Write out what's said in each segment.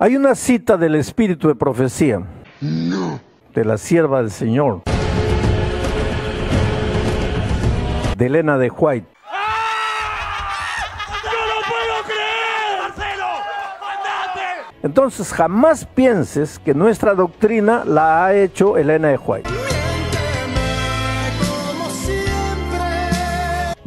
Hay una cita del espíritu de profecía. De la sierva del Señor. De Elena de White. ¡Ah! Entonces jamás pienses que nuestra doctrina la ha hecho Elena de White.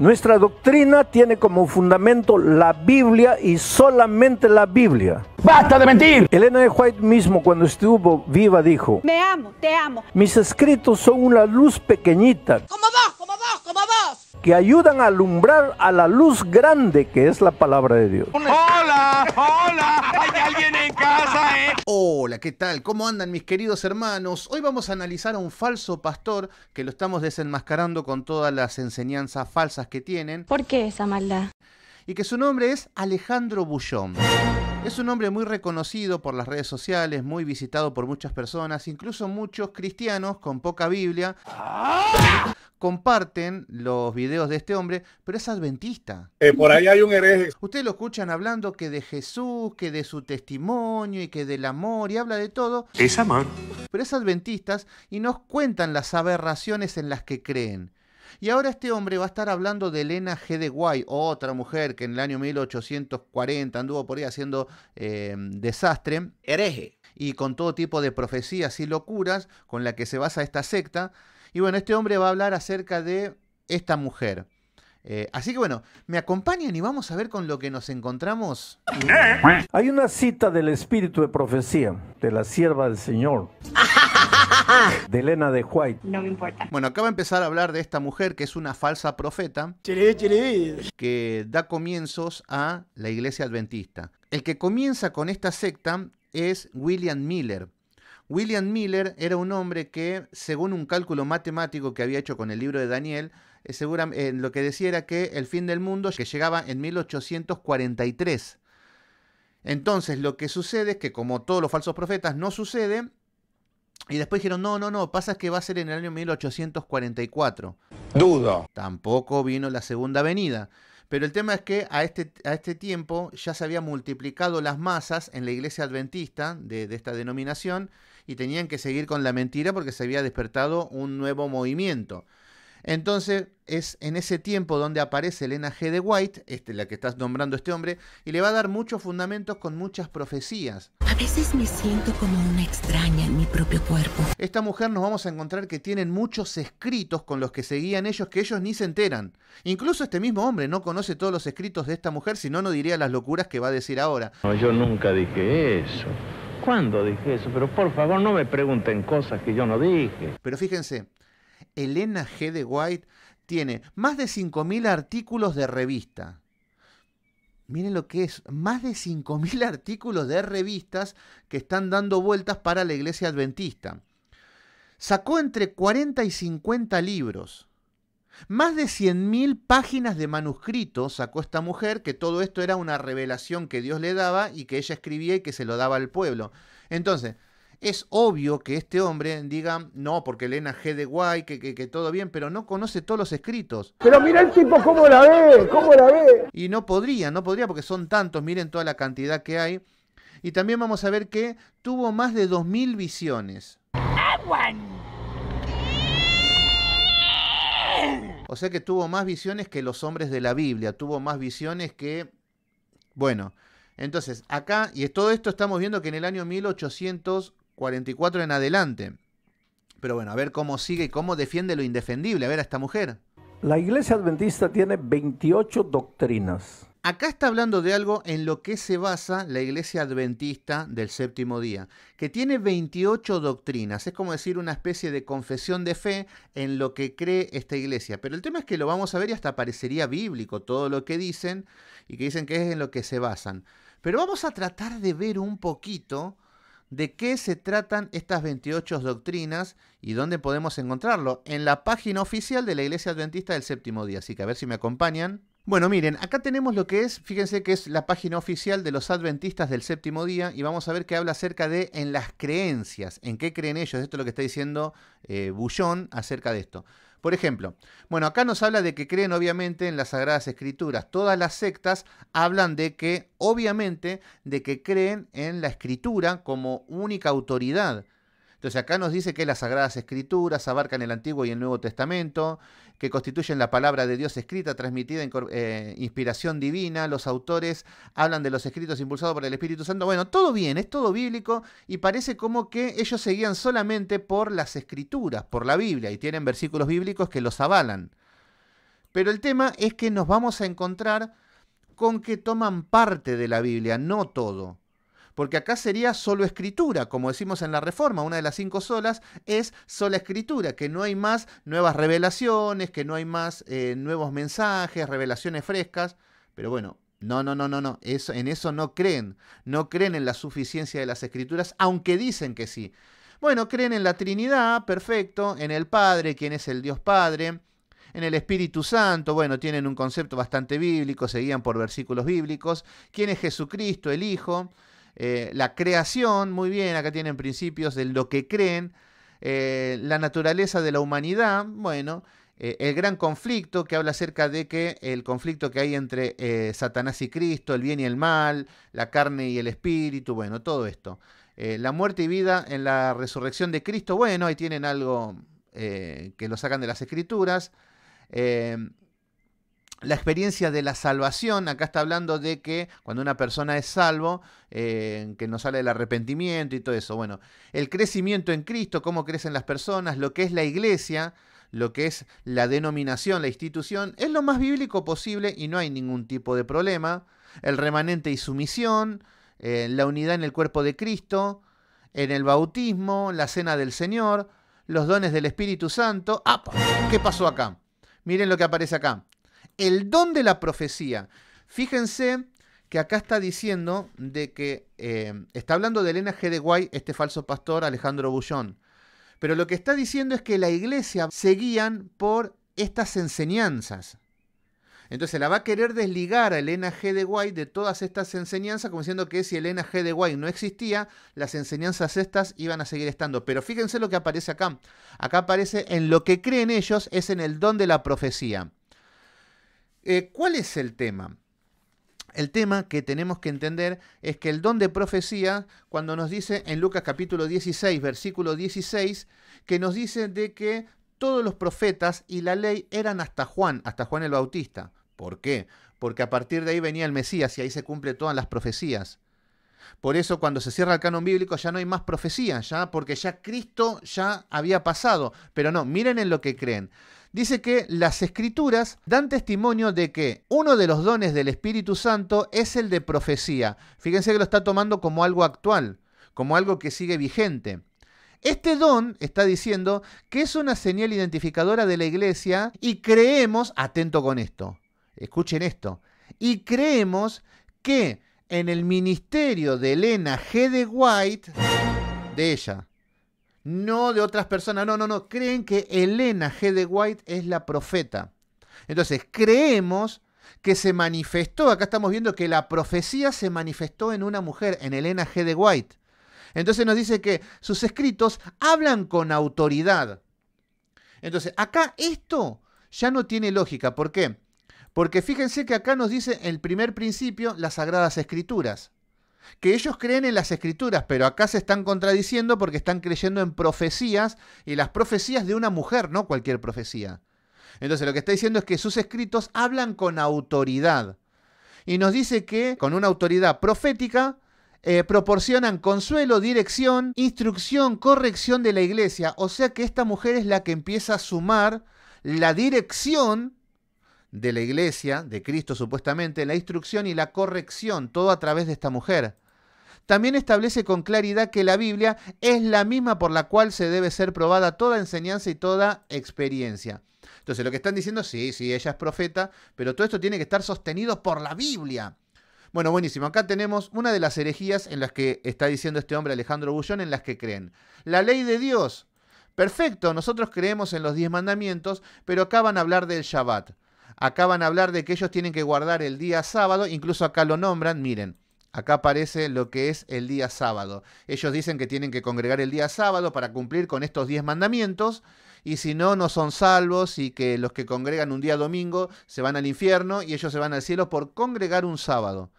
Nuestra doctrina tiene como fundamento la Biblia y solamente la Biblia. ¡Basta de mentir! Elena de White mismo cuando estuvo viva dijo, Me amo, te amo. Mis escritos son una luz pequeñita. Como vos, como vos, como vos que ayudan a alumbrar a la luz grande que es la palabra de Dios. Hola, hola, hay alguien en casa, ¿eh? Hola, ¿qué tal? ¿Cómo andan mis queridos hermanos? Hoy vamos a analizar a un falso pastor que lo estamos desenmascarando con todas las enseñanzas falsas que tienen. ¿Por qué esa maldad? Y que su nombre es Alejandro Bullón. Es un hombre muy reconocido por las redes sociales, muy visitado por muchas personas, incluso muchos cristianos con poca Biblia comparten los videos de este hombre, pero es adventista. Eh, por ahí hay un hereje. Ustedes lo escuchan hablando que de Jesús, que de su testimonio y que del amor y habla de todo. Es amor. Pero es adventistas y nos cuentan las aberraciones en las que creen. Y ahora este hombre va a estar hablando de Elena G. de Guay, otra mujer que en el año 1840 anduvo por ahí haciendo eh, desastre. Hereje. Y con todo tipo de profecías y locuras con la que se basa esta secta. Y bueno, este hombre va a hablar acerca de esta mujer. Eh, así que bueno, me acompañan y vamos a ver con lo que nos encontramos. Hay una cita del espíritu de profecía de la sierva del Señor. de Elena de White. No me importa. Bueno, acaba de empezar a hablar de esta mujer que es una falsa profeta. Que da comienzos a la iglesia adventista. El que comienza con esta secta es William Miller. William Miller era un hombre que, según un cálculo matemático que había hecho con el libro de Daniel, eh, eh, lo que decía era que el fin del mundo llegaba en 1843. Entonces lo que sucede es que como todos los falsos profetas no sucede, y después dijeron, no, no, no, pasa que va a ser en el año 1844. Dudo. Tampoco vino la segunda venida. Pero el tema es que a este, a este tiempo ya se habían multiplicado las masas en la iglesia adventista de, de esta denominación y tenían que seguir con la mentira porque se había despertado un nuevo movimiento. Entonces es en ese tiempo donde aparece Elena G. de White, este, la que estás nombrando este hombre, y le va a dar muchos fundamentos con muchas profecías. A veces me siento como una extraña en mi propio cuerpo. Esta mujer nos vamos a encontrar que tienen muchos escritos con los que seguían ellos que ellos ni se enteran. Incluso este mismo hombre no conoce todos los escritos de esta mujer, si no, no diría las locuras que va a decir ahora. No, yo nunca dije eso. ¿Cuándo dije eso? Pero por favor no me pregunten cosas que yo no dije. Pero fíjense, Elena G. de White tiene más de 5.000 artículos de revista. Miren lo que es, más de 5.000 artículos de revistas que están dando vueltas para la iglesia adventista. Sacó entre 40 y 50 libros. Más de 100.000 páginas de manuscritos sacó esta mujer, que todo esto era una revelación que Dios le daba y que ella escribía y que se lo daba al pueblo. Entonces, es obvio que este hombre diga, no, porque Elena G. de Guay, que, todo bien, pero no conoce todos los escritos. Pero mira el tipo cómo la ve, cómo la ve. Y no podría, no podría, porque son tantos, miren toda la cantidad que hay. Y también vamos a ver que tuvo más de 2.000 visiones. Aguan. O sea que tuvo más visiones que los hombres de la Biblia, tuvo más visiones que... Bueno, entonces, acá, y todo esto estamos viendo que en el año 1800 44 en adelante. Pero bueno, a ver cómo sigue y cómo defiende lo indefendible. A ver a esta mujer. La iglesia adventista tiene 28 doctrinas. Acá está hablando de algo en lo que se basa la iglesia adventista del séptimo día, que tiene 28 doctrinas, es como decir una especie de confesión de fe en lo que cree esta iglesia. Pero el tema es que lo vamos a ver y hasta parecería bíblico todo lo que dicen y que dicen que es en lo que se basan. Pero vamos a tratar de ver un poquito de qué se tratan estas 28 doctrinas y dónde podemos encontrarlo. En la página oficial de la Iglesia Adventista del Séptimo Día. Así que a ver si me acompañan. Bueno, miren, acá tenemos lo que es, fíjense que es la página oficial de los adventistas del séptimo día y vamos a ver que habla acerca de en las creencias, en qué creen ellos, esto es lo que está diciendo eh, Bullón acerca de esto. Por ejemplo, bueno, acá nos habla de que creen obviamente en las Sagradas Escrituras. Todas las sectas hablan de que, obviamente, de que creen en la Escritura como única autoridad. Entonces acá nos dice que las Sagradas Escrituras abarcan el Antiguo y el Nuevo Testamento, que constituyen la palabra de Dios escrita, transmitida en eh, inspiración divina, los autores hablan de los escritos impulsados por el Espíritu Santo. Bueno, todo bien, es todo bíblico y parece como que ellos seguían solamente por las escrituras, por la Biblia, y tienen versículos bíblicos que los avalan. Pero el tema es que nos vamos a encontrar con que toman parte de la Biblia, no todo porque acá sería solo escritura, como decimos en la Reforma, una de las cinco solas es sola escritura, que no hay más nuevas revelaciones, que no hay más eh, nuevos mensajes, revelaciones frescas, pero bueno, no, no, no, no, no. Eso, en eso no creen. No creen en la suficiencia de las escrituras, aunque dicen que sí. Bueno, creen en la Trinidad, perfecto, en el Padre, quien es el Dios Padre, en el Espíritu Santo, bueno, tienen un concepto bastante bíblico, seguían por versículos bíblicos, quién es Jesucristo, el Hijo, eh, la creación, muy bien, acá tienen principios de lo que creen, eh, la naturaleza de la humanidad, bueno, eh, el gran conflicto que habla acerca de que el conflicto que hay entre Satanás y Cristo, el bien y el mal, la carne y el espíritu, bueno, todo esto. la muerte y vida en la resurrección de Cristo, bueno, ahí tienen algo que lo sacan de las escrituras la experiencia de la salvación, acá está hablando de que cuando una persona es salvo, eh, que nos sale del arrepentimiento y todo eso. Bueno, el crecimiento en Cristo, cómo crecen las personas, lo que es la iglesia, lo que es la denominación, la institución, es lo más bíblico posible y no hay ningún tipo de problema. El remanente y sumisión, eh, la unidad en el cuerpo de Cristo, en el bautismo, la cena del Señor, los dones del Espíritu Santo. ¿Qué pasó acá? Miren lo que aparece acá el don de la profecía. Fíjense que acá está diciendo de que eh, está hablando de Elena G. de Guay, este falso pastor Alejandro Bullón. Pero lo que está diciendo es que la iglesia seguían por estas enseñanzas. Entonces la va a querer desligar a Elena G. de Guay de todas estas enseñanzas, como diciendo que si Elena G. de Guay no existía, las enseñanzas estas iban a seguir estando. Pero fíjense lo que aparece acá. Acá aparece en lo que creen ellos es en el don de la profecía. Eh, ¿Cuál es el tema? El tema que tenemos que entender es que el don de profecía, cuando nos dice en Lucas capítulo 16, versículo 16, que nos dice de que todos los profetas y la ley eran hasta Juan, hasta Juan el Bautista. ¿Por qué? Porque a partir de ahí venía el Mesías y ahí se cumplen todas las profecías. Por eso cuando se cierra el canon bíblico ya no hay más profecía, ya porque ya Cristo ya había pasado. Pero no, miren en lo que creen dice que las escrituras dan testimonio de que uno de los dones del Espíritu Santo es el de profecía. Fíjense que lo está tomando como algo actual, como algo que sigue vigente. Este don está diciendo que es una señal identificadora de la iglesia y creemos, atento con esto, escuchen esto, y creemos que en el ministerio de Elena G. de White, de ella, no de otras personas, no, no, no, creen que Elena G. de White es la profeta. Entonces, creemos que se manifestó, acá estamos viendo que la profecía se manifestó en una mujer, en Elena G. de White. Entonces nos dice que sus escritos hablan con autoridad. Entonces, acá esto ya no tiene lógica. ¿Por qué? Porque fíjense que acá nos dice el primer principio las sagradas escrituras que ellos creen en las escrituras, pero acá se están contradiciendo porque están creyendo en profecías y las profecías de una mujer, no cualquier profecía. Entonces lo que está diciendo es que sus escritos hablan con autoridad y nos dice que con una autoridad profética eh, proporcionan consuelo, dirección, instrucción, corrección de la iglesia. O sea que esta mujer es la que empieza a sumar la dirección de la iglesia, de Cristo supuestamente, la instrucción y la corrección, todo a través de esta mujer. También establece con claridad que la Biblia es la misma por la cual se debe ser probada toda enseñanza y toda experiencia. Entonces, lo que están diciendo, sí, sí, ella es profeta, pero todo esto tiene que estar sostenido por la Biblia. Bueno, buenísimo. Acá tenemos una de las herejías en las que está diciendo este hombre Alejandro Bullón, en las que creen. La ley de Dios. Perfecto, nosotros creemos en los diez mandamientos, pero acá van a hablar del Shabbat. Acá van a hablar de que ellos tienen que guardar el día sábado, incluso acá lo nombran, miren. Acá aparece lo que es el día sábado. Ellos dicen que tienen que congregar el día sábado para cumplir con estos diez mandamientos y si no, no son salvos y que los que congregan un día domingo se van al infierno y ellos se van al cielo por congregar un sábado.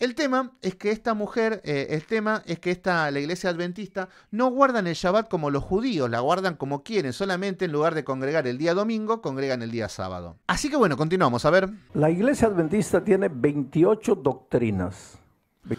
El tema es que esta mujer, eh, el tema es que esta, la iglesia adventista no guardan el Shabbat como los judíos, la guardan como quieren, solamente en lugar de congregar el día domingo, congregan el día sábado. Así que bueno, continuamos, a ver. La iglesia adventista tiene 28 doctrinas.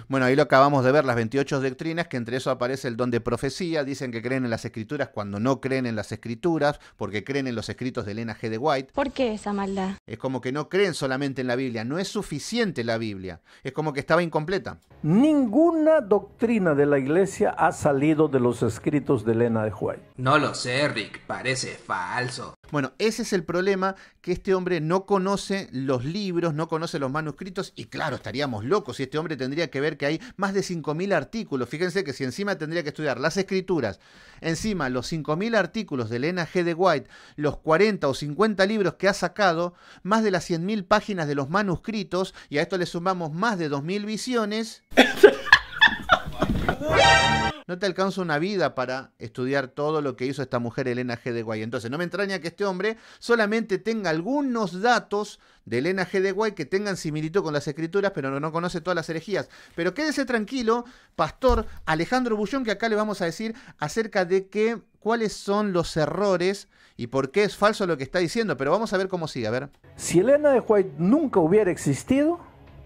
Bueno, ahí lo acabamos de ver, las 28 doctrinas, que entre eso aparece el don de profecía, dicen que creen en las escrituras cuando no creen en las escrituras, porque creen en los escritos de Elena G. de White. ¿Por qué esa maldad? Es como que no creen solamente en la Biblia, no es suficiente la Biblia, es como que estaba incompleta. Ninguna doctrina de la iglesia ha salido de los escritos de Elena de White. No lo sé, Rick, parece falso. Bueno, ese es el problema, que este hombre no conoce los libros, no conoce los manuscritos, y claro, estaríamos locos si este hombre tendría que ver que hay más de 5.000 artículos. Fíjense que si encima tendría que estudiar las escrituras, encima los 5.000 artículos de Elena G. de White, los 40 o 50 libros que ha sacado, más de las 100.000 páginas de los manuscritos, y a esto le sumamos más de 2.000 visiones. No te alcanza una vida para estudiar todo lo que hizo esta mujer Elena G. de Guay. Entonces, no me entraña que este hombre solamente tenga algunos datos de Elena G. de Guay que tengan similitud con las escrituras, pero no conoce todas las herejías. Pero quédese tranquilo, pastor Alejandro Bullón, que acá le vamos a decir acerca de cuáles son los errores y por qué es falso lo que está diciendo, pero vamos a ver cómo sigue, a ver. Si Elena de White nunca hubiera existido,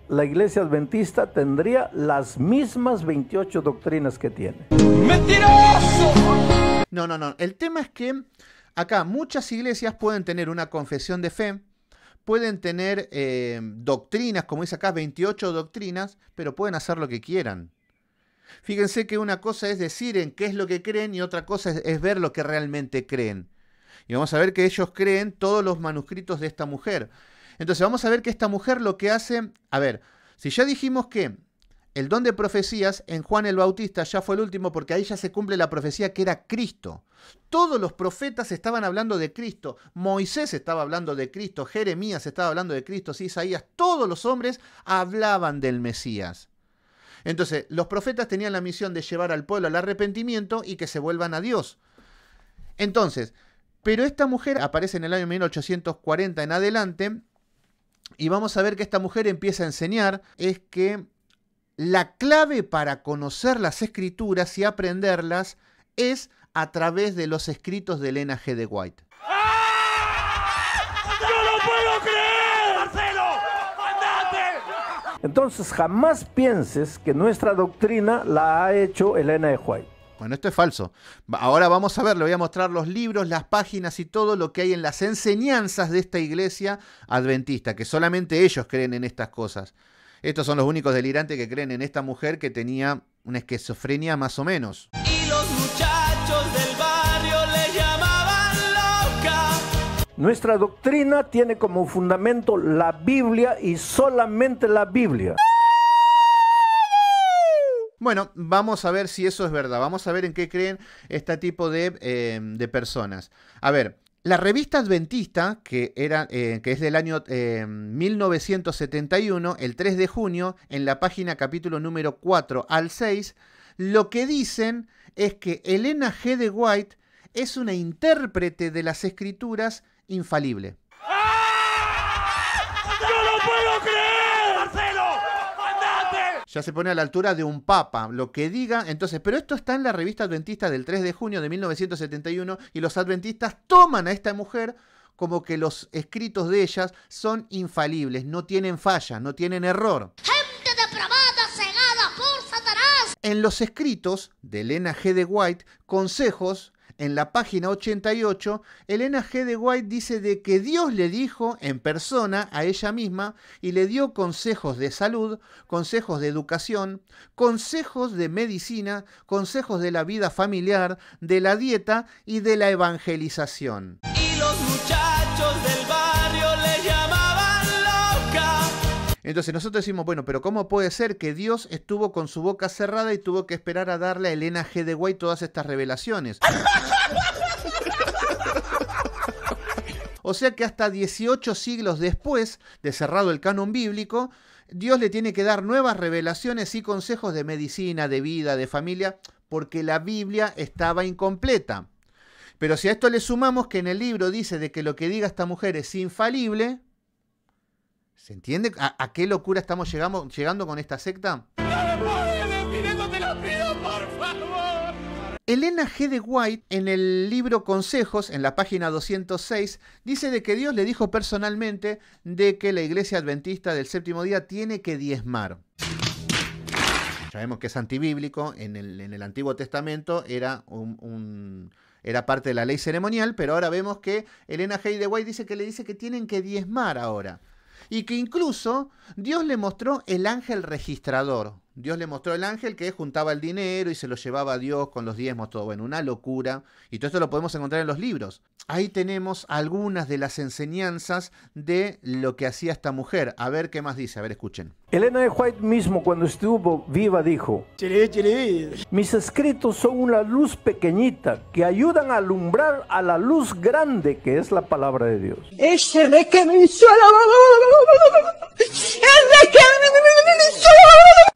la iglesia adventista tendría las mismas 28 doctrinas que tiene. ¡Mentiroso! No, no, no. El tema es que acá muchas iglesias pueden tener una confesión de fe, pueden tener eh, doctrinas, como dice acá, 28 doctrinas, pero pueden hacer lo que quieran. Fíjense que una cosa es decir en qué es lo que creen y otra cosa es ver lo que realmente creen. Y vamos a ver que ellos creen todos los manuscritos de esta mujer. Entonces vamos a ver que esta mujer lo que hace, a ver, si ya dijimos que el don de profecías en Juan el Bautista ya fue el último porque ahí ya se cumple la profecía que era Cristo. Todos los profetas estaban hablando de Cristo, Moisés estaba hablando de Cristo, Jeremías estaba hablando de Cristo, Isaías, todos los hombres hablaban del Mesías. Entonces, los profetas tenían la misión de llevar al pueblo al arrepentimiento y que se vuelvan a Dios. Entonces, pero esta mujer aparece en el año 1840 en adelante y vamos a ver que esta mujer empieza a enseñar es que la clave para conocer las escrituras y aprenderlas es a través de los escritos de Elena G. de White. ¡No ¡Ah! lo puedo creer, Marcelo! ¡Andate! Entonces jamás pienses que nuestra doctrina la ha hecho Elena de White. Bueno, esto es falso. Ahora vamos a ver, le voy a mostrar los libros, las páginas y todo lo que hay en las enseñanzas de esta iglesia adventista, que solamente ellos creen en estas cosas. Estos son los únicos delirantes que creen en esta mujer que tenía una esquizofrenia más o menos. Y los muchachos del barrio le llamaban loca. Nuestra doctrina tiene como fundamento la Biblia y solamente la Biblia. Bueno, vamos a ver si eso es verdad. Vamos a ver en qué creen este tipo de, eh, personas. A ver, la revista Adventista, que, era, eh, que es del año 1971, eh, el 3 de junio, en la página capítulo número 4 al 6, lo que dicen es que Elena G. de White es una intérprete de las escrituras infalible. ya se pone a la altura de un papa, lo que diga. Entonces, pero esto está en la revista adventista del 3 de junio de 1971 y los adventistas toman a esta mujer como que los escritos de ellas son infalibles, no tienen falla, no tienen error. Gente depravada, cegada por Satanás. En los escritos de Elena G. de White, consejos en la página 88, Elena G. de White dice de que Dios le dijo en persona a ella misma y le dio consejos de salud, consejos de educación, consejos de medicina, consejos de la vida familiar, de la dieta y de la evangelización. Y los muchachos Entonces nosotros decimos, bueno, pero ¿cómo puede ser que Dios estuvo con su boca cerrada y tuvo que esperar a darle a Elena G. de Guay todas estas revelaciones? O sea que hasta 18 siglos después de cerrado el canon bíblico, Dios le tiene que dar nuevas revelaciones y consejos de medicina, de vida, de familia, porque la Biblia estaba incompleta. Pero si a esto le sumamos que en el libro dice de que lo que diga esta mujer es infalible, ¿Se entiende a, qué locura estamos llegando con esta secta? Elena G. de White, en el libro Consejos, en la página 206, dice de que Dios le dijo personalmente de que la iglesia adventista del séptimo día tiene que diezmar sabemos que es antibíblico, en el, en el Antiguo Testamento era, era parte de la ley ceremonial, pero ahora vemos que Elena G. de White dice que le dice que tienen que diezmar ahora y que incluso Dios le mostró el ángel registrador. Dios le mostró al ángel que juntaba el dinero y se lo llevaba a Dios con los diezmos, todo. Bueno, una locura. Y todo esto lo podemos encontrar en los libros. Ahí tenemos algunas de las enseñanzas de lo que hacía esta mujer. A ver qué más dice, a ver, escuchen. Elena de White mismo cuando estuvo viva dijo, mis escritos son una luz pequeñita que ayudan a alumbrar a la luz grande que es la palabra de Dios.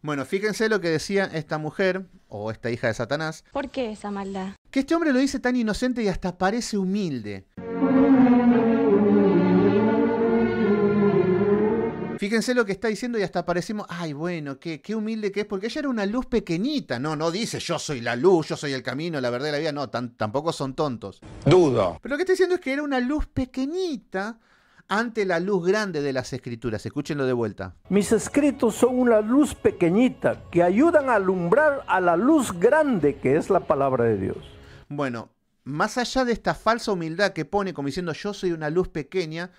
Bueno, fíjense lo que decía esta mujer, o esta hija de Satanás. ¿Por qué esa maldad? Que este hombre lo dice tan inocente y hasta parece humilde. Fíjense lo que está diciendo y hasta parecemos, ay, bueno, qué, qué humilde que es, porque ella era una luz pequeñita, no, no dice yo soy la luz, yo soy el camino, la verdad y la vida, no, tampoco son tontos. Dudo. Pero lo que está diciendo es que era una luz pequeñita ante la luz grande de las escrituras. Escúchenlo de vuelta. Mis escritos son una luz pequeñita que ayudan a alumbrar a la luz grande que es la palabra de Dios. Bueno, más allá de esta falsa humildad que pone como diciendo yo soy una luz pequeña,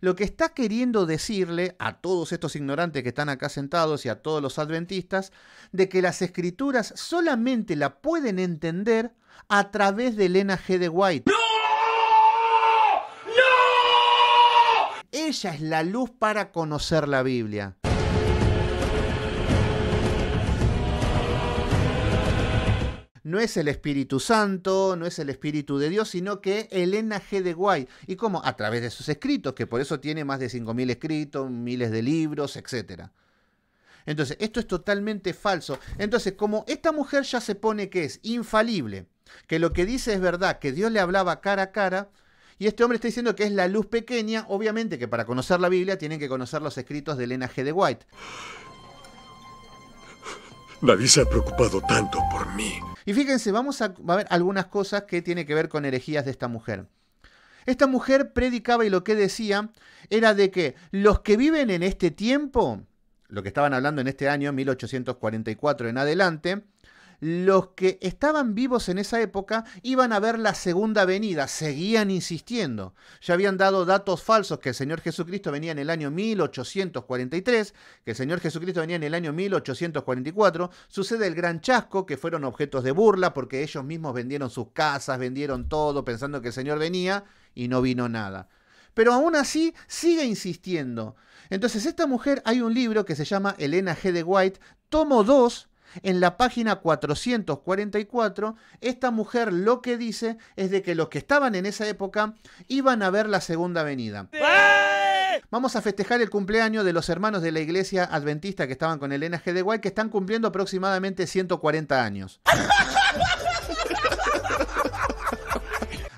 lo que está queriendo decirle a todos estos ignorantes que están acá sentados y a todos los adventistas, de que las escrituras solamente la pueden entender a través de Elena G. de White. Ella es la luz para conocer la Biblia. no es el Espíritu Santo, no es el Espíritu de Dios, sino que Elena G. de Guay. ¿Y cómo? A través de sus escritos, que por eso tiene más de 5.000 escritos, miles de libros, etc. Entonces, esto es totalmente falso. Entonces, como esta mujer ya se pone que es infalible, que lo que dice es verdad, que Dios le hablaba cara a cara, y este hombre está diciendo que es la luz pequeña, obviamente que para conocer la Biblia tienen que conocer los escritos de Elena G. de White. Nadie se ha preocupado tanto por mí. Y fíjense, vamos a, ver algunas cosas que tienen que ver con herejías de esta mujer. Esta mujer predicaba y lo que decía era de que los que viven en este tiempo, lo que estaban hablando en este año 1844 en adelante, los que estaban vivos en esa época iban a ver la segunda venida, seguían insistiendo. Ya habían dado datos falsos que el Señor Jesucristo venía en el año 1843, que el Señor Jesucristo venía en el año 1844. Sucede el gran chasco, que fueron objetos de burla porque ellos mismos vendieron sus casas, vendieron todo pensando que el Señor venía y no vino nada pero aún así sigue insistiendo. Entonces, esta mujer, hay un libro que se llama Elena G. de White, tomo 2, en la página 444, esta mujer lo que dice es de que los que estaban en esa época iban a ver la segunda venida. Vamos a festejar el cumpleaños de los hermanos de la iglesia adventista que estaban con Elena G. de Guay, que están cumpliendo aproximadamente 140 años.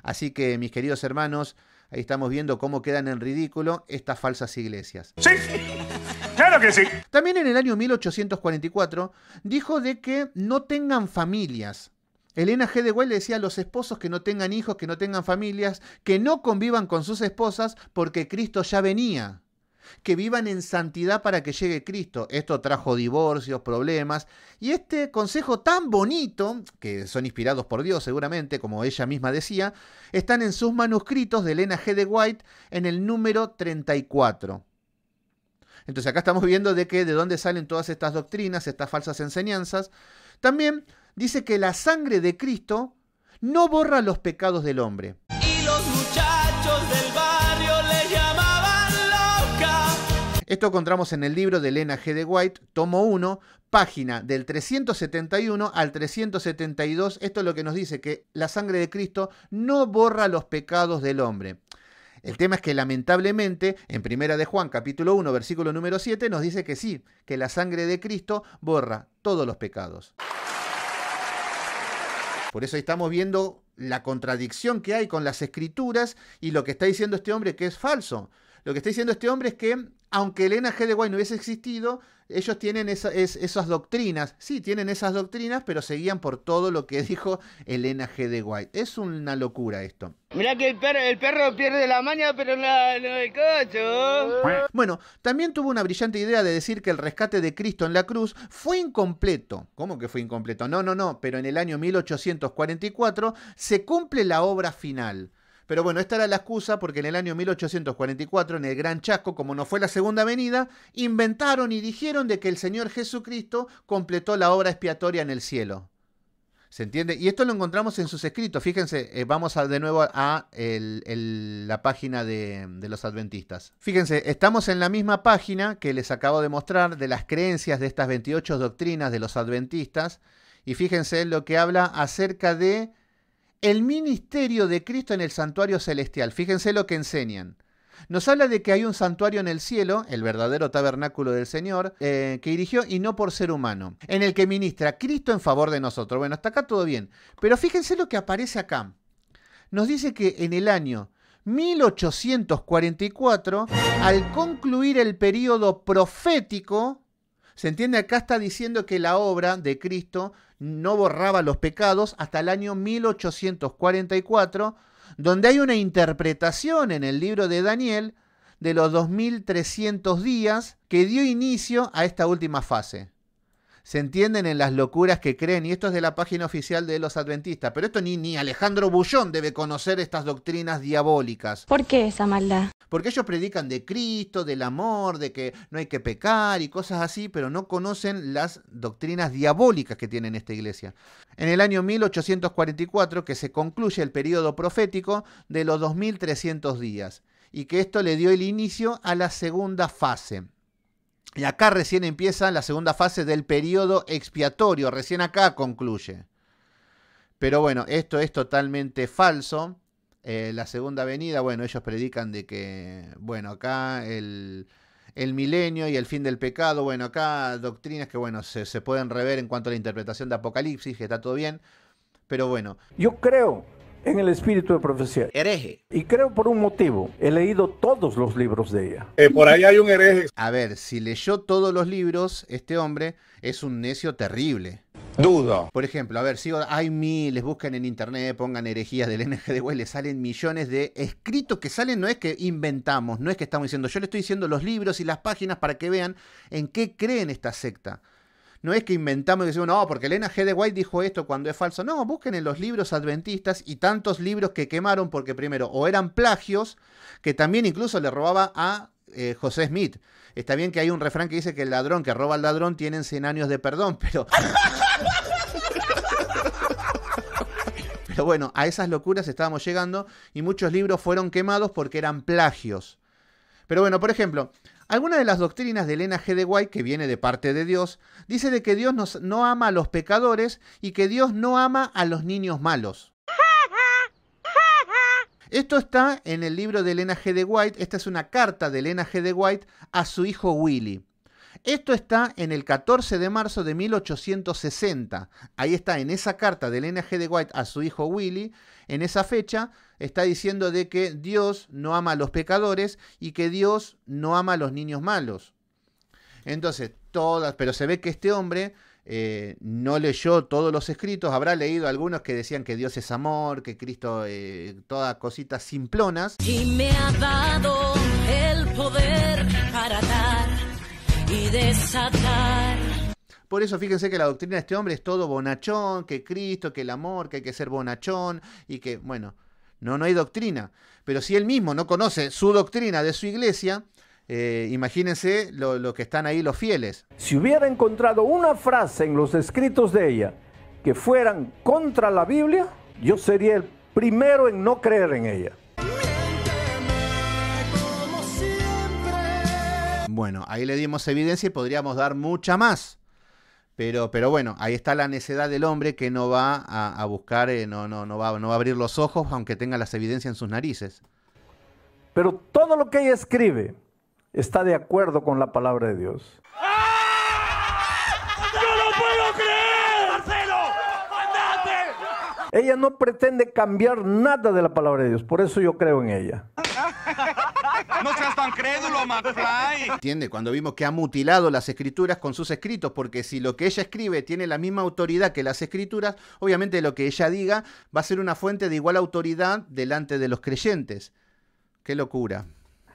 Así que, mis queridos hermanos, ahí estamos viendo cómo quedan en ridículo estas falsas iglesias que sí. También en el año 1844 dijo de que no tengan familias. Elena G. de White le decía a los esposos que no tengan hijos, que no tengan familias, que no convivan con sus esposas porque Cristo ya venía. Que vivan en santidad para que llegue Cristo. Esto trajo divorcios, problemas. Y este consejo tan bonito, que son inspirados por Dios seguramente, como ella misma decía, están en sus manuscritos de Elena G. de White en el número 34. Entonces acá estamos viendo de de dónde salen todas estas doctrinas, estas falsas enseñanzas. También dice que la sangre de Cristo no borra los pecados del hombre. Y los muchachos del barrio le llamaban loca. Esto encontramos en el libro de Elena G. de White, tomo 1, página del 371 al 372. Esto es lo que nos dice que la sangre de Cristo no borra los pecados del hombre. El tema es que lamentablemente en Primera de Juan capítulo 1 versículo número 7 nos dice que sí, que la sangre de Cristo borra todos los pecados. Por eso estamos viendo la contradicción que hay con las escrituras y lo que está diciendo este hombre que es falso. Lo que está diciendo este hombre es que, aunque Elena G. de Guay no hubiese existido, ellos tienen esas doctrinas. Sí, tienen esas doctrinas, pero seguían por todo lo que dijo Elena G. de White. Es una locura esto. Mirá que el perro, pierde la maña, pero no, el Bueno, también tuvo una brillante idea de decir que el rescate de Cristo en la cruz fue incompleto. ¿Cómo que fue incompleto? No, no, no, pero en el año 1844 se cumple la obra final. Pero bueno, esta era la excusa porque en el año 1844, en el Gran Chasco, como no fue la segunda venida, inventaron y dijeron de que el Señor Jesucristo completó la obra expiatoria en el cielo. ¿Se entiende? Y esto lo encontramos en sus escritos. Fíjense, eh, vamos de nuevo a la página de, de, los adventistas. Fíjense, estamos en la misma página que les acabo de mostrar de las creencias de estas 28 doctrinas de los adventistas. Y fíjense lo que habla acerca de el ministerio de Cristo en el santuario celestial. Fíjense lo que enseñan. Nos habla de que hay un santuario en el cielo, el verdadero tabernáculo del Señor, eh, que dirigió y no por ser humano, en el que ministra Cristo en favor de nosotros. Bueno, hasta acá todo bien. Pero fíjense lo que aparece acá. Nos dice que en el año 1844, al concluir el periodo profético, se entiende acá está diciendo que la obra de Cristo no borraba los pecados hasta el año 1844, donde hay una interpretación en el libro de Daniel de los 2300 días que dio inicio a esta última fase se entienden en las locuras que creen, y esto es de la página oficial de los adventistas, pero esto ni, ni Alejandro Bullón debe conocer estas doctrinas diabólicas. ¿Por qué esa maldad? Porque ellos predican de Cristo, del amor, de que no hay que pecar y cosas así, pero no conocen las doctrinas diabólicas que tienen esta iglesia. En el año 1844, que se concluye el periodo profético de los 2300 días, y que esto le dio el inicio a la segunda fase. Y acá recién empieza la segunda fase del periodo expiatorio, recién acá concluye. Pero bueno, esto es totalmente falso. Eh, la segunda venida, bueno, ellos predican de que, bueno, acá el, milenio y el fin del pecado, bueno, acá doctrinas que, bueno, se, se pueden rever en cuanto a la interpretación de Apocalipsis, que está todo bien, pero bueno. Yo creo en el espíritu de profecía. Hereje. Y creo por un motivo. He leído todos los libros de ella. Eh, por ahí hay un hereje. A ver, si leyó todos los libros, este hombre es un necio terrible. Dudo. Por ejemplo, a ver, si hay miles, busquen en internet, pongan herejías del NGDW, le salen millones de escritos que salen, no es que inventamos, no es que estamos diciendo, yo le estoy diciendo los libros y las páginas para que vean en qué creen esta secta. No es que inventamos y decimos, no, porque Elena G. de White dijo esto cuando es falso. No, busquen en los libros adventistas y tantos libros que quemaron porque primero, o eran plagios, que también incluso le robaba a eh, José Smith. Está bien que hay un refrán que dice que el ladrón que roba al ladrón tiene 100 años de perdón, pero... Pero bueno, a esas locuras estábamos llegando y muchos libros fueron quemados porque eran plagios. Pero bueno, por ejemplo, Alguna de las doctrinas de Elena G. de White, que viene de parte de Dios, dice de que Dios no ama a los pecadores y que Dios no ama a los niños malos. Esto está en el libro de Elena G. de White, esta es una carta de Elena G. de White a su hijo Willy. Esto está en el 14 de marzo de 1860. Ahí está, en esa carta de Elena G. de White a su hijo Willy, en esa fecha, está diciendo de que Dios no ama a los pecadores y que Dios no ama a los niños malos. Entonces, todas, pero se ve que este hombre eh, no leyó todos los escritos, habrá leído algunos que decían que Dios es amor, que Cristo, eh, todas cositas simplonas. Y me ha dado el poder para dar y desatar. Por eso fíjense que la doctrina de este hombre es todo bonachón, que Cristo, que el amor, que hay que ser bonachón y que, bueno, no, no hay doctrina. Pero si él mismo no conoce su doctrina de su iglesia, eh, imagínense lo, que están ahí los fieles. Si hubiera encontrado una frase en los escritos de ella que fueran contra la Biblia, yo sería el primero en no creer en ella. bueno, ahí le dimos evidencia y podríamos dar mucha más. Pero, bueno, ahí está la necedad del hombre que no va a, buscar, eh, no, no, no, va, no a abrir los ojos aunque tenga las evidencias en sus narices. Pero todo lo que ella escribe está de acuerdo con la palabra de Dios. ¡No ¡Ah! lo puedo creer! ¡Marcelo! Ella no pretende cambiar nada de la palabra de Dios, por eso yo creo en ella. No seas tan crédulo, McFly. ¿Entiende? Cuando vimos que ha mutilado las escrituras con sus escritos, porque si lo que ella escribe tiene la misma autoridad que las escrituras, obviamente lo que ella diga va a ser una fuente de igual autoridad delante de los creyentes. Qué locura.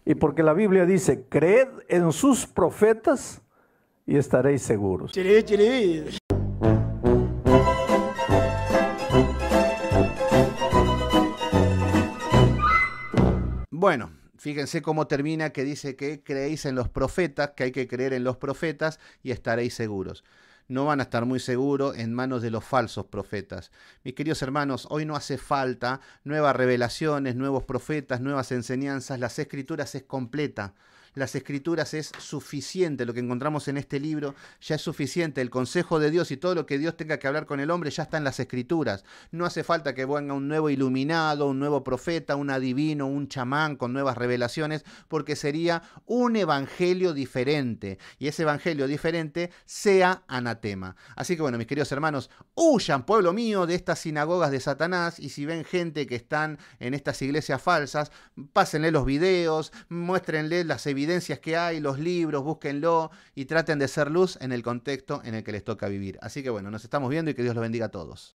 Y porque la Biblia dice, creed en sus profetas y estaréis seguros. Bueno, Fíjense cómo termina que dice que creéis en los profetas, que hay que creer en los profetas y estaréis seguros. No van a estar muy seguros en manos de los falsos profetas. Mis queridos hermanos, hoy no hace falta nuevas revelaciones, nuevos profetas, nuevas enseñanzas. Las escrituras es completa las escrituras es suficiente, lo que encontramos en este libro ya es suficiente, el consejo de Dios y todo lo que Dios tenga que hablar con el hombre ya está en las escrituras, no hace falta que venga un nuevo iluminado, un nuevo profeta, un adivino, un chamán con nuevas revelaciones, porque sería un evangelio diferente y ese evangelio diferente sea anatema. Así que bueno, mis queridos hermanos, huyan, pueblo mío, de estas sinagogas de Satanás y si ven gente que están en estas iglesias falsas, pásenle los videos, muéstrenle las evidencias, evidencias que hay, los libros, búsquenlo y traten de ser luz en el contexto en el que les toca vivir. Así que bueno, nos estamos viendo y que Dios los bendiga a todos.